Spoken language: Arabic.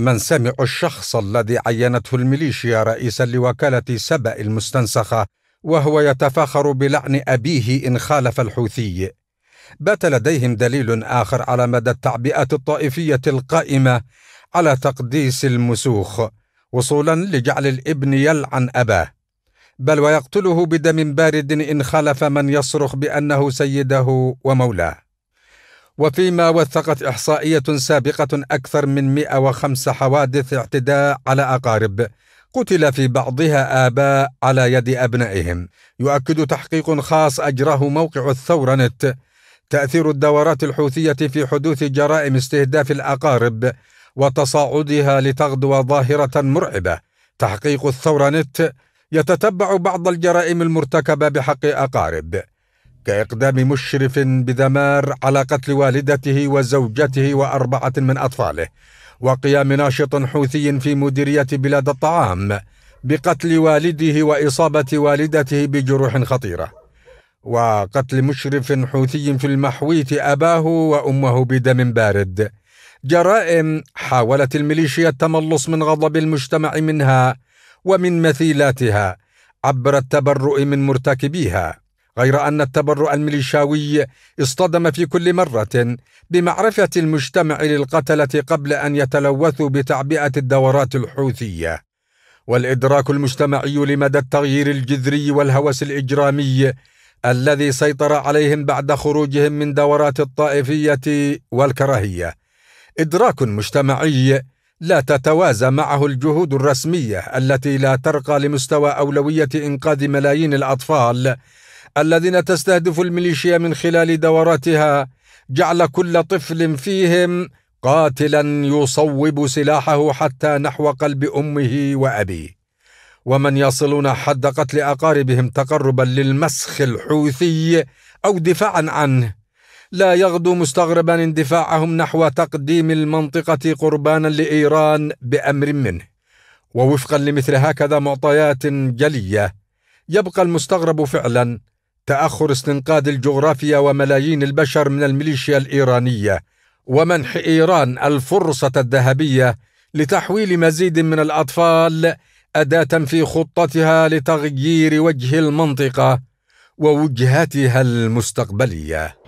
من سمع الشخص الذي عينته الميليشيا رئيسا لوكالة سبأ المستنسخة وهو يتفاخر بلعن أبيه إن خالف الحوثي بات لديهم دليل آخر على مدى التعبئات الطائفية القائمة على تقديس المسوخ وصولا لجعل الابن يلعن أباه بل ويقتله بدم بارد إن خالف من يصرخ بأنه سيده ومولاه وفيما وثقت إحصائية سابقة أكثر من 105 حوادث اعتداء على أقارب قتل في بعضها آباء على يد أبنائهم يؤكد تحقيق خاص أجراه موقع الثورة نت تأثير الدورات الحوثية في حدوث جرائم استهداف الأقارب وتصاعدها لتغدو ظاهرة مرعبة تحقيق الثورة نت يتتبع بعض الجرائم المرتكبة بحق أقارب كإقدام مشرف بذمار على قتل والدته وزوجته وأربعة من أطفاله وقيام ناشط حوثي في مديرية بلاد الطعام بقتل والده وإصابة والدته بجروح خطيرة وقتل مشرف حوثي في المحويت أباه وأمه بدم بارد جرائم حاولت الميليشيا التملص من غضب المجتمع منها ومن مثيلاتها عبر التبرؤ من مرتكبيها غير ان التبرع الميليشاوي اصطدم في كل مره بمعرفه المجتمع للقتله قبل ان يتلوثوا بتعبئه الدورات الحوثيه والادراك المجتمعي لمدى التغيير الجذري والهوس الاجرامي الذي سيطر عليهم بعد خروجهم من دورات الطائفيه والكراهيه ادراك مجتمعي لا تتوازى معه الجهود الرسميه التي لا ترقى لمستوى اولويه انقاذ ملايين الاطفال الذين تستهدف الميليشيا من خلال دوراتها جعل كل طفل فيهم قاتلا يصوب سلاحه حتى نحو قلب امه وابيه ومن يصلون حد قتل اقاربهم تقربا للمسخ الحوثي او دفاعا عنه لا يغدو مستغربا اندفاعهم نحو تقديم المنطقه قربانا لايران بامر منه ووفقا لمثل هكذا معطيات جليه يبقى المستغرب فعلا تاخر استنقاذ الجغرافيا وملايين البشر من الميليشيا الايرانيه ومنح ايران الفرصه الذهبيه لتحويل مزيد من الاطفال اداه في خطتها لتغيير وجه المنطقه ووجهتها المستقبليه